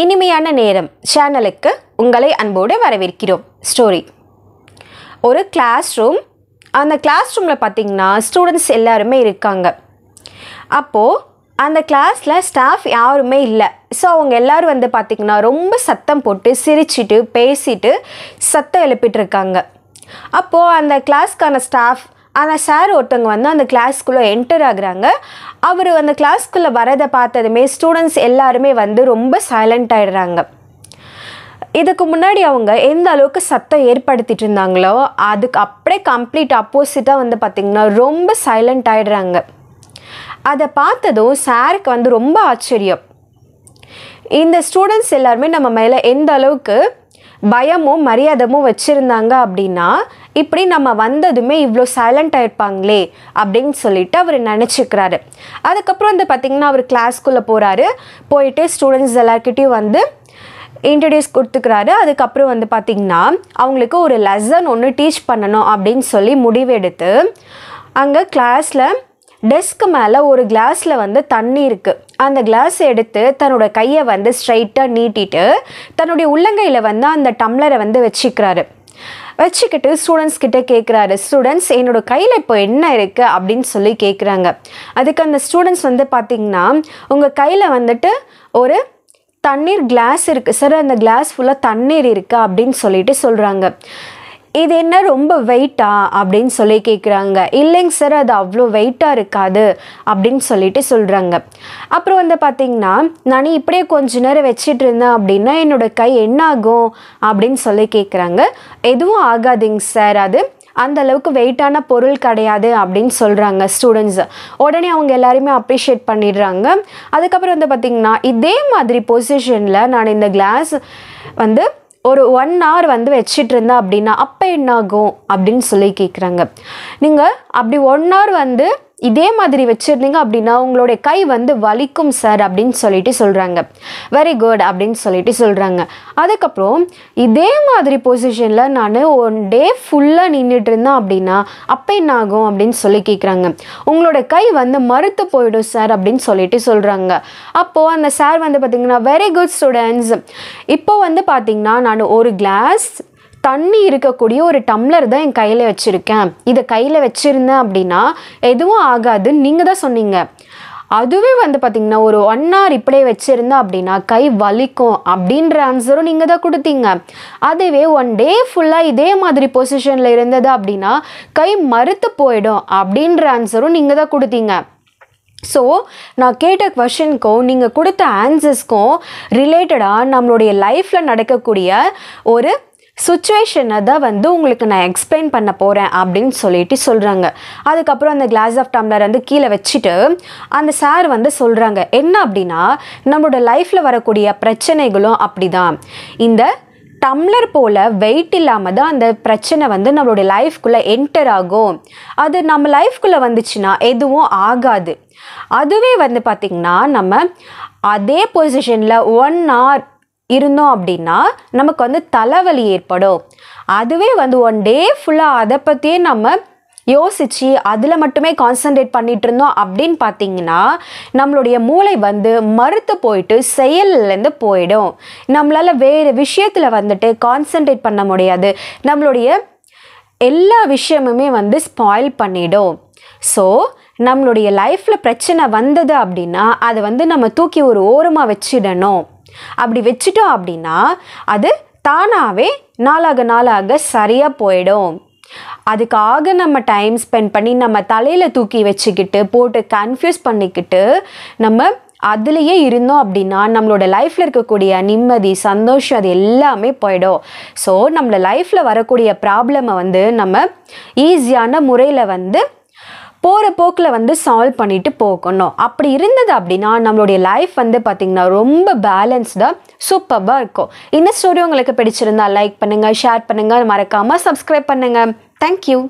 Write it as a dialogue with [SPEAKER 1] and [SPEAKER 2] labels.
[SPEAKER 1] இனிமையான நேரம் சேனலுக்கு உங்களை அன்போடு வரவேற்கிறோம் ஸ்டோரி ஒரு கிளாஸ் ரூம் அந்த கிளாஸ் ரூமில் பார்த்திங்கன்னா ஸ்டூடெண்ட்ஸ் எல்லாருமே இருக்காங்க அப்போது அந்த கிளாஸில் ஸ்டாஃப் யாருமே இல்லை ஸோ அவங்க எல்லோரும் வந்து பார்த்திங்கன்னா ரொம்ப சத்தம் போட்டு சிரிச்சிட்டு பேசிட்டு சத்தம் எழுப்பிட்டு இருக்காங்க அப்போது அந்த கிளாஸ்க்கான ஸ்டாஃப் ஆனால் சார் ஒருத்தவங்க வந்து அந்த கிளாஸ்க்குள்ளே என்டர் ஆகுறாங்க அவர் அந்த கிளாஸ்க்குள்ளே வரதை பார்த்ததுமே ஸ்டூடெண்ட்ஸ் எல்லாருமே வந்து ரொம்ப சைலண்ட் ஆகிடுறாங்க இதுக்கு முன்னாடி அவங்க எந்த அளவுக்கு சத்தம் ஏற்படுத்திட்டு இருந்தாங்களோ அதுக்கு அப்படியே கம்ப்ளீட் அப்போசிட்டாக வந்து பார்த்திங்கன்னா ரொம்ப சைலண்ட் ஆகிடுறாங்க அதை பார்த்ததும் சாருக்கு வந்து ரொம்ப ஆச்சரியம் இந்த ஸ்டூடெண்ட்ஸ் எல்லாருமே நம்ம மேலே எந்த அளவுக்கு பயமும் மரியாதமும் வச்சுருந்தாங்க அப்படின்னா இப்படி நம்ம வந்ததுமே இவ்வளோ சைலண்ட் ஆகிருப்பாங்களே அப்படின்னு சொல்லிட்டு அவர் நினச்சிக்கிறாரு அதுக்கப்புறம் வந்து பார்த்திங்கன்னா அவர் கிளாஸ்க்குள்ளே போகிறாரு போயிட்டு ஸ்டூடெண்ட்ஸ் எல்லாருக்கிட்டையும் வந்து இன்ட்ரடியூஸ் கொடுத்துக்கிறாரு அதுக்கப்புறம் வந்து பார்த்திங்கன்னா அவங்களுக்கு ஒரு லெசன் ஒன்று டீச் பண்ணணும் அப்படின்னு சொல்லி முடிவெடுத்து அங்கே கிளாஸில் டெஸ்க் மேலே ஒரு கிளாஸில் வந்து தண்ணி இருக்குது அந்த கிளாஸ் எடுத்து தன்னோட கையை வந்து ஸ்ட்ரைட்டாக நீட்டிட்டு தன்னுடைய உள்ளங்கையில் வந்து அந்த டம்ளரை வந்து வச்சுக்கிறாரு வச்சுக்கிட்டு ஸ்டூடெண்ட்ஸ் கிட்ட கேட்குறாரு ஸ்டூடெண்ட்ஸ் என்னோட கையில் இப்போ என்ன இருக்குது அப்படின்னு சொல்லி கேட்குறாங்க அதுக்கு அந்த ஸ்டூடெண்ட்ஸ் வந்து பார்த்திங்கன்னா உங்கள் கையில் வந்துட்டு ஒரு தண்ணீர் கிளாஸ் இருக்குது சார் அந்த கிளாஸ் ஃபுல்லாக தண்ணீர் இருக்குது அப்படின்னு சொல்லிட்டு சொல்கிறாங்க இது என்ன ரொம்ப வெயிட்டா அப்படின்னு சொல்லி கேட்குறாங்க இல்லைங்க சார் அது அவ்வளோ வெயிட்டாக இருக்காது அப்படின்னு சொல்லிட்டு சொல்கிறாங்க அப்புறம் வந்து பார்த்திங்கன்னா நான் இப்படியே கொஞ்ச நேரம் வச்சிட்டு இருந்தேன் அப்படின்னா என்னோடய கை என்ன ஆகும் அப்படின்னு சொல்லி கேட்குறாங்க எதுவும் ஆகாதுங்க சார் அது அந்த அளவுக்கு வெயிட்டான பொருள் கிடையாது அப்படின்னு சொல்கிறாங்க ஸ்டூடெண்ட்ஸ் உடனே அவங்க எல்லாருமே அப்ரிஷியேட் பண்ணிடுறாங்க அதுக்கப்புறம் வந்து பார்த்திங்கன்னா இதே மாதிரி பொசிஷனில் நான் இந்த கிளாஸ் வந்து ஒரு ஒன் ஹவர் வந்து வச்சிட்டு இருந்தா அப்படின்னா அப்போ என்னாகும் அப்படின்னு சொல்லி கேட்குறாங்க நீங்கள் அப்படி ஒன் ஹவர் வந்து இதே மாதிரி வச்சுருந்தீங்க அப்படின்னா உங்களுடைய கை வந்து வலிக்கும் சார் அப்படின்னு சொல்லிட்டு சொல்கிறாங்க வெரி குட் அப்படின்னு சொல்லிட்டு சொல்கிறாங்க அதுக்கப்புறம் இதே மாதிரி பொசிஷனில் நான் ஒன் டே ஃபுல்லாக நின்றுட்டு இருந்தேன் அப்படின்னா அப்போ என்ன ஆகும் அப்படின்னு சொல்லி கேட்குறாங்க உங்களோட கை வந்து மறுத்து போயிடும் சார் அப்படின்னு சொல்லிட்டு சொல்கிறாங்க அப்போது அந்த சார் வந்து பார்த்திங்கன்னா வெரி குட் ஸ்டூடெண்ட்ஸ் இப்போ வந்து பார்த்திங்கன்னா நான் ஒரு கிளாஸ் தண்ணி இருக்கக்கூடிய ஒரு டம்ளர் தான் என் கையில் வச்சுருக்கேன் இதை கையில் வச்சுருந்தேன் அப்படின்னா எதுவும் ஆகாது நீங்கள் தான் சொன்னீங்க அதுவே வந்து பார்த்திங்கன்னா ஒரு ஒன் ஹவர் இப்படியே வச்சுருந்தேன் அப்படின்னா கை வலிக்கும் அப்படின்ற ஆன்சரும் நீங்கள் தான் கொடுத்தீங்க அதுவே ஒன் டே ஃபுல்லாக இதே மாதிரி பொசிஷனில் இருந்தது அப்படின்னா கை மறுத்து போயிடும் அப்படின்ற ஆன்சரும் நீங்கள் தான் கொடுத்தீங்க ஸோ நான் கேட்ட கொஷனுக்கும் நீங்கள் கொடுத்த ஆன்சர்ஸ்க்கும் ரிலேட்டடாக நம்மளுடைய லைஃப்பில் நடக்கக்கூடிய ஒரு சுச்சுவேஷனை தான் வந்து உங்களுக்கு நான் எக்ஸ்பிளைன் பண்ண போகிறேன் அப்படின்னு சொல்லிட்டு சொல்கிறாங்க அதுக்கப்புறம் அந்த கிளாஸ் ஆஃப் டம்ளர் வந்து கீழே வச்சுட்டு அந்த சார் வந்து சொல்கிறாங்க என்ன அப்படின்னா நம்மளோட லைஃப்பில் வரக்கூடிய பிரச்சனைகளும் அப்படி தான் இந்த டம்ளர் போல் வெயிட் இல்லாமல் தான் அந்த பிரச்சனை வந்து நம்மளுடைய லைஃப்குள்ளே என்டர் ஆகும் அது நம்ம லைஃப்குள்ளே வந்துச்சுன்னா எதுவும் ஆகாது அதுவே வந்து பார்த்திங்கன்னா நம்ம அதே பொசிஷனில் ஒன் ஆர் இருந்தோம் அப்படின்னா நமக்கு வந்து தலைவலி ஏற்படும் அதுவே வந்து ஒன் டே ஃபுல்லாக அதை பற்றியே நம்ம யோசித்து அதில் மட்டுமே கான்சன்ட்ரேட் பண்ணிகிட்டு இருந்தோம் அப்படின்னு பார்த்தீங்கன்னா நம்மளுடைய மூளை வந்து மறுத்து போயிட்டு செயல்லேருந்து போயிடும் நம்மளால் வேறு விஷயத்தில் வந்துட்டு கான்சன்ட்ரேட் பண்ண முடியாது நம்மளுடைய எல்லா விஷயமுமே வந்து ஸ்பாயில் பண்ணிடும் ஸோ நம்மளுடைய லைஃப்பில் பிரச்சனை வந்தது அப்படின்னா அதை வந்து நம்ம தூக்கி ஒரு ஓரமாக வச்சிடணும் அப்படி வச்சுட்டோம் அப்படின்னா அது தானாகவே நாளாக நாளாக சரியாக போயிடும் அதுக்காக நம்ம டைம் ஸ்பெண்ட் பண்ணி நம்ம தலையில் தூக்கி வச்சுக்கிட்டு போட்டு கன்ஃபியூஸ் பண்ணிக்கிட்டு நம்ம அதுலேயே இருந்தோம் அப்படின்னா நம்மளோட லைஃப்பில் இருக்கக்கூடிய நிம்மதி சந்தோஷம் அது எல்லாமே போயிடும் ஸோ நம்மளை லைஃப்பில் வரக்கூடிய ப்ராப்ளமை வந்து நம்ம ஈஸியான முறையில் வந்து போகிற போக்கில் வந்து சால்வ் பண்ணிட்டு போகணும் அப்படி இருந்தது அப்படின்னா நம்மளுடைய லைஃப் வந்து பார்த்திங்கன்னா ரொம்ப பேலன்ஸ்டாக சூப்பராக இருக்கும் இந்த ஸ்டோரி உங்களுக்கு பிடிச்சிருந்தா லைக் பண்ணுங்கள் ஷேர் பண்ணுங்கள் மறக்காமல் சப்ஸ்கிரைப் பண்ணுங்கள் தேங்க்யூ